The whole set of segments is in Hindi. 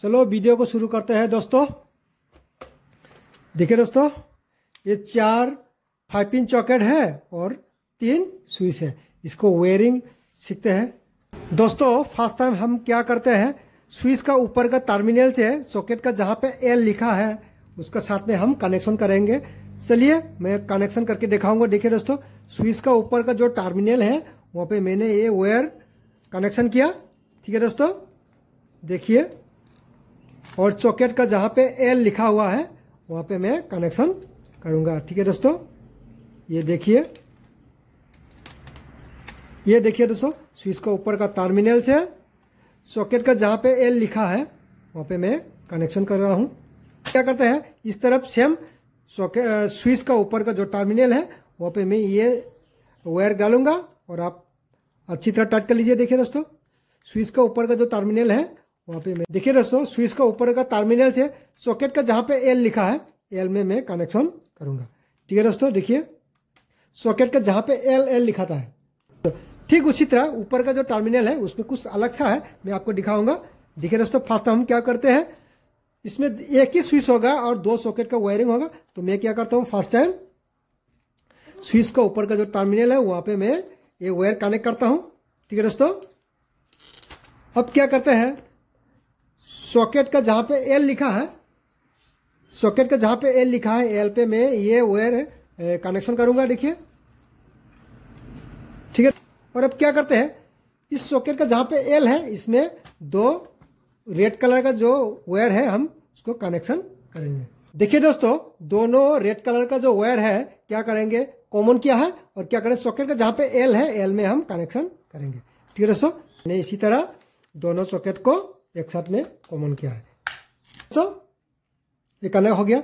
चलो वीडियो को शुरू करते हैं दोस्तों देखिए दोस्तों ये चार फाइव पिन चॉकेट है और तीन स्विच है इसको वेयरिंग सीखते हैं दोस्तों फर्स्ट टाइम हम क्या करते हैं स्विच का ऊपर का टर्मिनल से सॉकेट का जहाँ पे एल लिखा है उसका साथ में हम कनेक्शन करेंगे चलिए मैं कनेक्शन करके दिखाऊंगा देखिए दोस्तों स्विच का ऊपर का जो टर्मिनल है वहाँ पे मैंने ये वायर कनेक्शन किया ठीक है दोस्तों देखिए और चौकेट का जहाँ पे एल लिखा हुआ है वहाँ पे मैं कनेक्शन करूँगा ठीक है दोस्तों ये देखिए ये देखिए दोस्तों स्विच का ऊपर का टर्मिनल से सॉकेट का जहाँ पे एल लिखा है वहाँ पे मैं कनेक्शन कर रहा हूँ क्या करते हैं इस तरफ सेम सॉकेट स्विच का ऊपर का जो टर्मिनल है वहाँ पे मैं ये वायर डालूंगा और आप अच्छी तरह टच कर लीजिए देखिए दोस्तों स्विच का ऊपर का जो टर्मिनल है वहाँ पे मैं देखिए दोस्तों स्विच का ऊपर का टर्मिनल से सॉकेट का जहाँ पे एल लिखा है एल में मैं कनेक्शन करूँगा ठीक है दोस्तों देखिए सॉकेट का जहाँ पे एल एल लिखा था ठीक उसी तरह ऊपर का जो टर्मिनल है उसमें कुछ अलग सा है मैं आपको दिखाऊंगा देखिए दोस्तों फर्स्ट हम क्या करते हैं इसमें एक ही स्विच होगा और दो सॉकेट का वायरिंग होगा तो मैं क्या करता हूँ फर्स्ट टाइम स्विच का ऊपर का जो टर्मिनल है वहाँ पे मैं ये वायर कनेक्ट करता हूँ ठीक है दोस्तों अब क्या करते हैं सॉकेट का जहां पे एल लिखा है सॉकेट का जहां पे एल लिखा है एल पे मैं ये वेयर कनेक्शन करूंगा देखिए ठीक है और अब क्या करते हैं इस सॉकेट का जहां पे एल है इसमें दो रेड कलर का जो वायर है हम उसको कनेक्शन करेंगे देखिए दोस्तों दोनों रेड कलर का जो वायर है क्या करेंगे कॉमन किया है और क्या करें सॉकेट का जहां पे एल है एल में हम कनेक्शन करेंगे ठीक है दोस्तों इसी तरह दोनों सॉकेट को एक साथ में कॉमन किया है तो ये कनेक्ट हो गया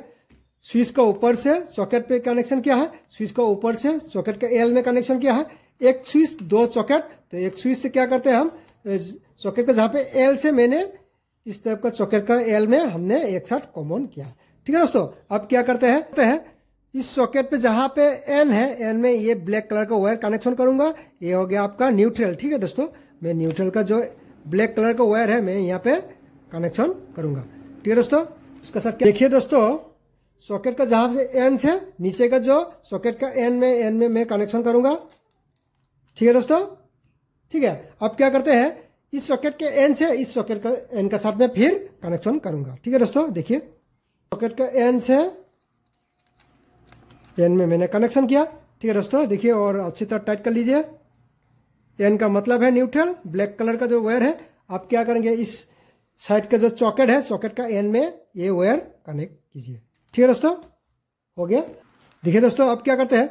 स्विच का ऊपर से सॉकेट पे कनेक्शन किया है स्विच का ऊपर से सॉकेट के एल में कनेक्शन किया है एक स्विच दो सॉकेट तो एक स्विच से क्या करते हैं हम सॉकेट का जहां पे एल से मैंने इस टाइप का सॉकेट का एल में हमने एक साथ कॉमन किया है ठीक है दोस्तों अब क्या करते हैं इस सॉकेट पे जहां पे एन है एन में ये ब्लैक कलर का वायर कनेक्शन करूंगा ये हो गया आपका न्यूट्रल ठीक है दोस्तों मैं न्यूट्रल का जो ब्लैक कलर का वायर है मैं यहाँ पे कनेक्शन करूंगा ठीक है दोस्तों उसके साथ देखिए दोस्तों सॉकेट का जहां से एन से नीचे का जो सॉकेट का एन में एन में मैं कनेक्शन करूंगा ठीक है दोस्तों ठीक है अब क्या करते हैं इस सॉकेट के एन से इस सॉकेट का एन का साथ में फिर कनेक्शन करूंगा ठीक है दोस्तों देखिए सॉकेट का एन से एन में मैंने कनेक्शन किया ठीक है दोस्तों देखिए और अच्छी तरह टाइट कर लीजिए एन का मतलब है न्यूट्रल ब्लैक कलर का जो वायर है आप क्या करेंगे इस साइड का जो चॉकेट है चॉकेट का एन में ये वायर कनेक्ट कीजिए ठीक है दोस्तों हो गया देखिए दोस्तों आप क्या करते हैं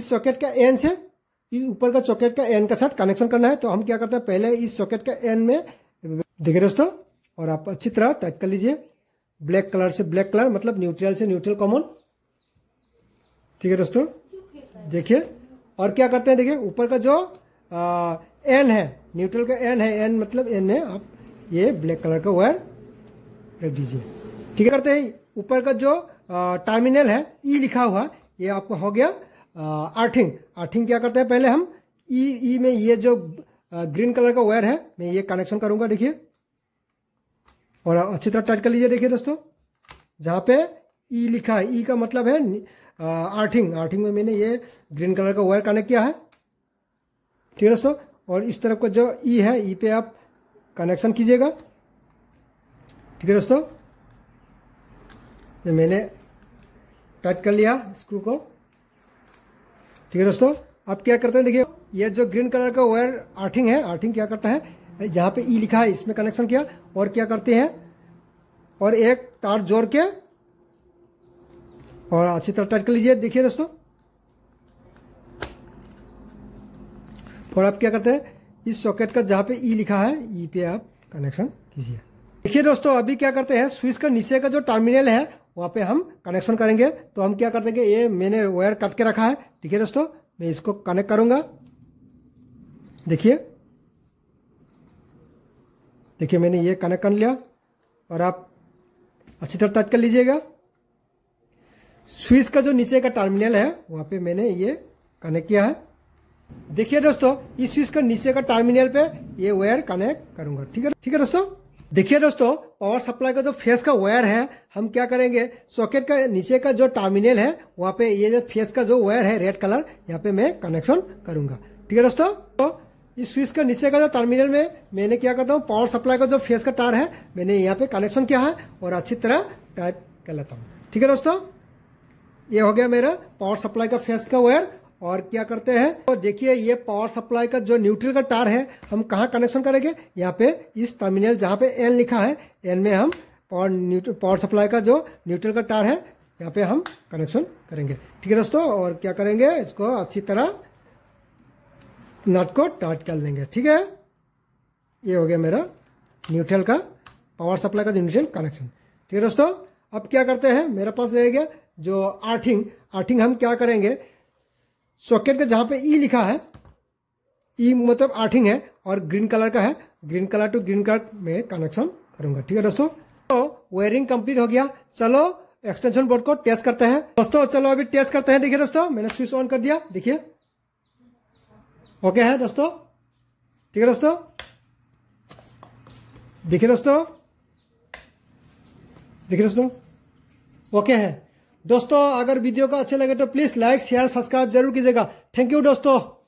इस सॉकेट का एन से ऊपर का चॉकेट का एन के साथ कनेक्शन करना है तो हम क्या करते हैं पहले इस सॉकेट का एन में देखिए दोस्तों और आप अच्छी तरह टाइप कर लीजिए ब्लैक कलर से ब्लैक कलर मतलब न्यूट्रल से न्यूट्रल कॉमन ठीक है दोस्तों देखिए और क्या करते हैं देखिए ऊपर का जो एन है न्यूट्रल का एन है एन मतलब एन में आप ये ब्लैक कलर का वायर रख दीजिए ठीक है करते हैं ऊपर का जो टर्मिनल है ई e लिखा हुआ ये आपका हो गया आर्थिंग आर्थिंग क्या करते हैं पहले हम ई e, ई e में ये जो ग्रीन कलर का वायर है मैं ये कनेक्शन करूंगा देखिए और अच्छी तरह टच कर लीजिए देखिए दोस्तों जहां पे ई लिखा है ई का मतलब है आर्थिंग आर्थिंग में मैंने ये ग्रीन कलर का वायर कनेक्ट किया है तेरह सौ और इस तरफ का जो ई e है ई e पे आप कनेक्शन कीजिएगा ठीक है दोस्तों ये मैंने टाइट कर लिया स्क्रू को ठीक है दोस्तों अब क्या करते हैं देखिए ये जो ग्रीन कलर का वायर आर्थिंग है आर्थिंग क्या करता है जहाँ पे ई e लिखा है इसमें कनेक्शन किया और क्या करते हैं और एक तार जोड़ के और अच्छी तरह टाइट कर लीजिए देखिए दोस्तों फॉर आप क्या करते हैं इस सॉकेट का जहाँ पे ई e लिखा है ई e पे आप कनेक्शन कीजिए देखिए दोस्तों अभी क्या करते हैं स्विच का नीचे का जो टर्मिनल है वहाँ पे हम कनेक्शन करेंगे तो हम क्या कर देंगे ये मैंने वायर कट के रखा है ठीक है दोस्तों मैं इसको कनेक्ट करूंगा देखिए देखिए मैंने ये कनेक्ट कर लिया और आप अच्छी तरह टच कर लीजिएगा स्विच का जो नीचे का टर्मिनल है वहाँ पे मैंने ये कनेक्ट किया है देखिए दोस्तों इस स्विच का नीचे का टर्मिनल पे ये वायर कनेक्ट करूंगा ठीक है ठीक है दोस्तों देखिए दोस्तों पावर सप्लाई का जो फेस का वायर है हम क्या करेंगे सॉकेट का नीचे का जो टर्मिनल है वहाँ पे ये जो फेस का जो वायर है रेड कलर यहाँ पे मैं कनेक्शन करूंगा ठीक है दोस्तों तो इस स्विच का नीचे का जो टर्मिनल में मैंने क्या करता हूँ पावर सप्लाई का जो फेस का टायर है मैंने यहाँ पे कनेक्शन किया है और अच्छी तरह टाइप कर लेता हूँ ठीक है दोस्तों ये हो गया मेरा पावर सप्लाई का फेस का वायर और क्या करते हैं तो देखिए ये पावर सप्लाई का जो न्यूट्रल का तार है हम कहाँ कनेक्शन करेंगे यहाँ पे इस टर्मिनल जहाँ पे एन लिखा है एन में हम पावर न्यूट्रल पावर सप्लाई का जो न्यूट्रल का तार है यहाँ पे हम कनेक्शन करेंगे ठीक है दोस्तों और क्या करेंगे इसको अच्छी तरह नट को टाट कर लेंगे ठीक है ये हो गया मेरा न्यूट्रल का पावर सप्लाई का जो न्यूट्रल कनेक्शन ठीक है दोस्तों अब क्या करते हैं मेरे पास रहेगा जो आर्थिंग आर्थिंग हम क्या करेंगे सॉकेट का जहां पे ई e लिखा है ई e मतलब आर्थिंग है और ग्रीन कलर का है green colour to green colour में कनेक्शन करूंगा ठीक है दोस्तों तो वायरिंग कंप्लीट हो गया चलो एक्सटेंशन बोर्ड को टेस्ट करते हैं दोस्तों चलो अभी टेस्ट करते हैं देखिए दोस्तों मैंने स्विच ऑन कर दिया देखिए ओके है दोस्तों ठीक है दोस्तों देखिए दोस्तों देखिए दोस्तों ओके है दोस्तों अगर वीडियो का अच्छे लगे तो प्लीज लाइक शेयर सब्सक्राइब जरूर कीजिएगा थैंक यू दोस्तों